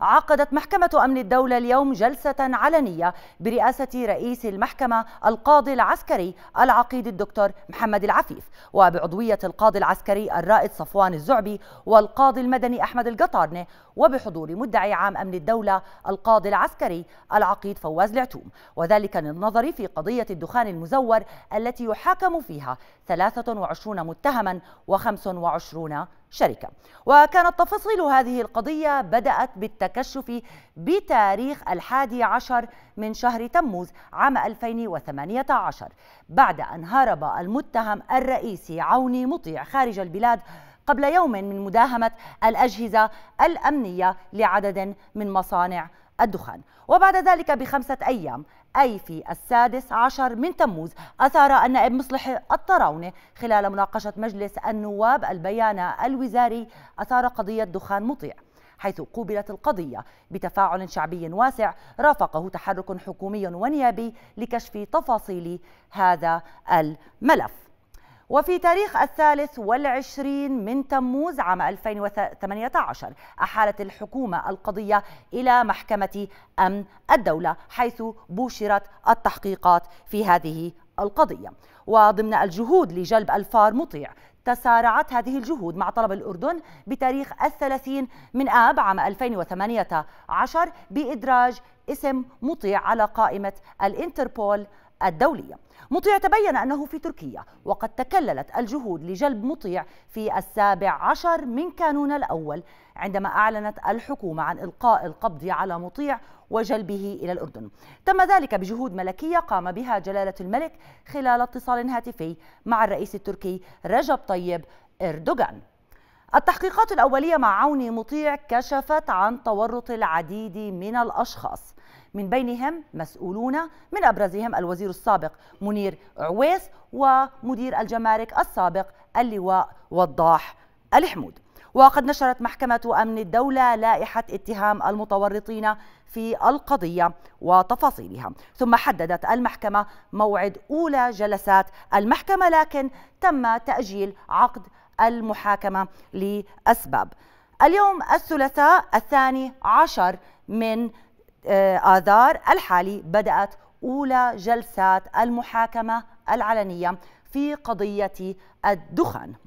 عقدت محكمة أمن الدولة اليوم جلسة علنية برئاسة رئيس المحكمة القاضي العسكري العقيد الدكتور محمد العفيف وبعضوية القاضي العسكري الرائد صفوان الزعبي والقاضي المدني أحمد القطارنة وبحضور مدعي عام أمن الدولة القاضي العسكري العقيد فواز العتوم وذلك للنظر في قضية الدخان المزور التي يحاكم فيها 23 متهما و25 شركة وكانت تفاصيل هذه القضية بدأت بالتكشف بتاريخ الحادي عشر من شهر تموز عام 2018 بعد أن هرب المتهم الرئيسي عوني مطيع خارج البلاد قبل يوم من مداهمة الأجهزة الأمنية لعدد من مصانع الدخان وبعد ذلك بخمسة أيام أي في السادس عشر من تموز أثار النائب مصلح الطراونة خلال مناقشة مجلس النواب البيان الوزاري أثار قضية دخان مطيع حيث قوبلت القضية بتفاعل شعبي واسع رافقه تحرك حكومي ونيابي لكشف تفاصيل هذا الملف وفي تاريخ الثالث والعشرين من تموز عام 2018 أحالت الحكومة القضية إلى محكمة أمن الدولة حيث بوشرت التحقيقات في هذه القضية وضمن الجهود لجلب الفار مطيع تسارعت هذه الجهود مع طلب الأردن بتاريخ الثلاثين من آب عام 2018 بإدراج اسم مطيع على قائمة الإنتربول الدولية مطيع تبين أنه في تركيا وقد تكللت الجهود لجلب مطيع في السابع عشر من كانون الأول عندما أعلنت الحكومة عن إلقاء القبض على مطيع وجلبه إلى الأردن تم ذلك بجهود ملكية قام بها جلالة الملك خلال اتصال هاتفي مع الرئيس التركي رجب طيب إردوغان التحقيقات الأولية مع عوني مطيع كشفت عن تورط العديد من الأشخاص من بينهم مسؤولون من أبرزهم الوزير السابق منير عويس ومدير الجمارك السابق اللواء وضاح الحمود وقد نشرت محكمة أمن الدولة لائحة اتهام المتورطين في القضية وتفاصيلها ثم حددت المحكمة موعد أولى جلسات المحكمة لكن تم تأجيل عقد المحاكمة لأسباب اليوم الثلاثاء الثاني عشر من آه، آذار الحالي بدأت أولى جلسات المحاكمة العلنية في قضية الدخان